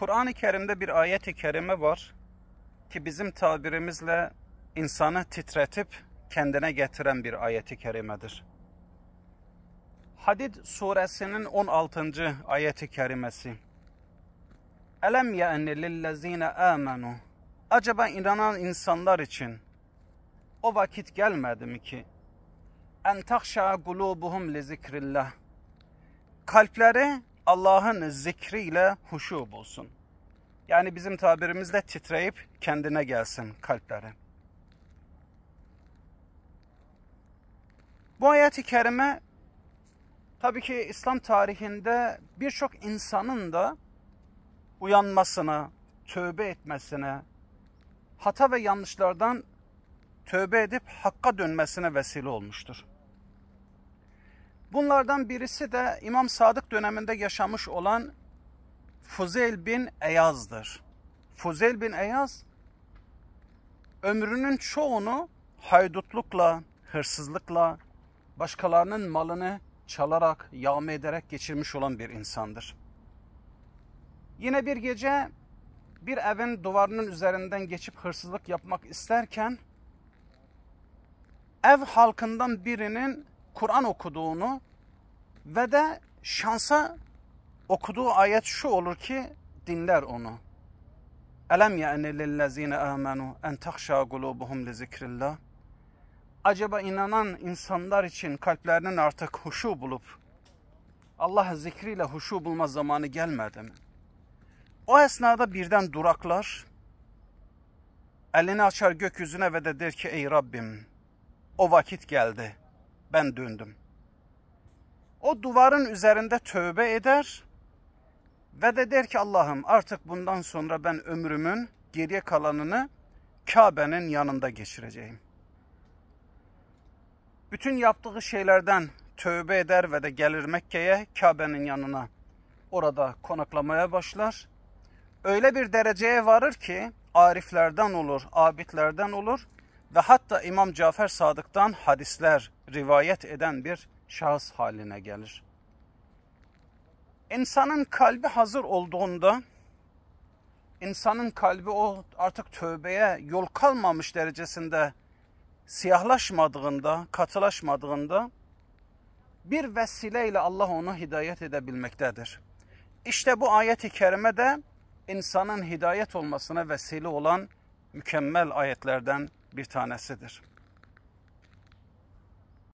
Kur'an-ı Kerim'de bir ayet-i kerime var ki bizim tabirimizle insanı titretip kendine getiren bir ayet-i kerimedir. Hadid suresinin 16. i kerimesi. Elem ye'ni lillezine amenu. Acaba inanan insanlar için o vakit gelmedi mi ki? En tahşa gulubuhum li zikrillah. Kalpleri Allah'ın zikriyle huşu bulsun. Yani bizim tabirimizde titreyip kendine gelsin kalpleri. Bu ayet-i kerime tabii ki İslam tarihinde birçok insanın da uyanmasını, tövbe etmesine, hata ve yanlışlardan tövbe edip hakka dönmesine vesile olmuştur. Bunlardan birisi de İmam Sadık döneminde yaşamış olan Fuzel bin Eyaz'dır. Fuzel bin Eyaz ömrünün çoğunu haydutlukla, hırsızlıkla, başkalarının malını çalarak, yağma ederek geçirmiş olan bir insandır. Yine bir gece bir evin duvarının üzerinden geçip hırsızlık yapmak isterken ev halkından birinin Kur'an okuduğunu ve de şansa okuduğu ayet şu olur ki dinler onu. Elem yani lillezine amenu en takşa gulubuhum li zikrillah. Acaba inanan insanlar için kalplerinin artık huşu bulup Allah zikriyle huşu bulma zamanı gelmedi mi? O esnada birden duraklar, elini açar gökyüzüne ve de der ki ey Rabbim o vakit geldi ben döndüm. O duvarın üzerinde tövbe eder ve de der ki Allah'ım artık bundan sonra ben ömrümün geriye kalanını Kabe'nin yanında geçireceğim. Bütün yaptığı şeylerden tövbe eder ve de gelir Mekke'ye Kabe'nin yanına orada konaklamaya başlar. Öyle bir dereceye varır ki ariflerden olur, abidlerden olur ve hatta İmam Cafer Sadık'tan hadisler rivayet eden bir şahıs haline gelir. İnsanın kalbi hazır olduğunda, insanın kalbi o artık tövbeye yol kalmamış derecesinde siyahlaşmadığında, katılaşmadığında bir vesileyle Allah onu hidayet edebilmektedir. İşte bu ayet-i kerime de insanın hidayet olmasına vesile olan mükemmel ayetlerden bir tanesidir.